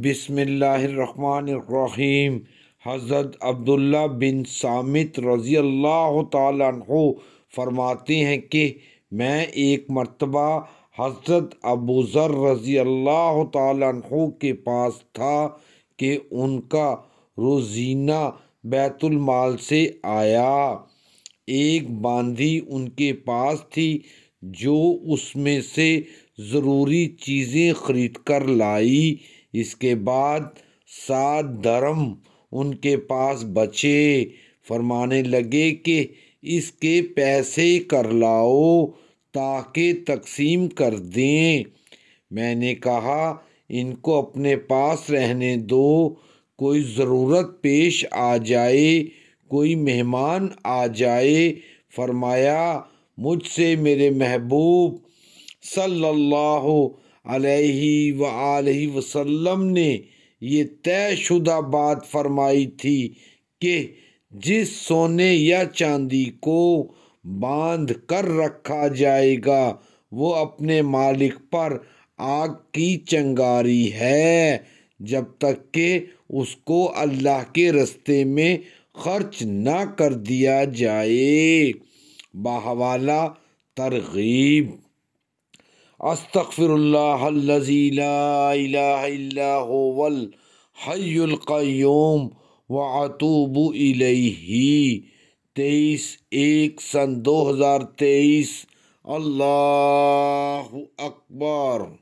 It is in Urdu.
بسم اللہ الرحمن الرحیم حضرت عبداللہ بن سامت رضی اللہ تعالیٰ عنہ فرماتے ہیں کہ میں ایک مرتبہ حضرت ابو ذر رضی اللہ تعالیٰ عنہ کے پاس تھا کہ ان کا روزینہ بیت المال سے آیا ایک باندھی ان کے پاس تھی جو اس میں سے ضروری چیزیں خرید کر لائی اس کے بعد سات درم ان کے پاس بچے فرمانے لگے کہ اس کے پیسے کر لاؤ تاکہ تقسیم کر دیں میں نے کہا ان کو اپنے پاس رہنے دو کوئی ضرورت پیش آ جائے کوئی مہمان آ جائے فرمایا مجھ سے میرے محبوب صلی اللہ علیہ و علیہ وسلم نے یہ طے شدہ بات فرمائی تھی کہ جس سونے یا چاندی کو باندھ کر رکھا جائے گا وہ اپنے مالک پر آگ کی چنگاری ہے جب تک کہ اس کو اللہ کے رستے میں خرچ نہ کر دیا جائے بحوالہ ترغیب استغفر اللہ اللّہ لا الہ الا اول حلقیوم القیوم اطوب الیہ تیئیس ایک سن دو ہزار تیئیس اللہ اکبر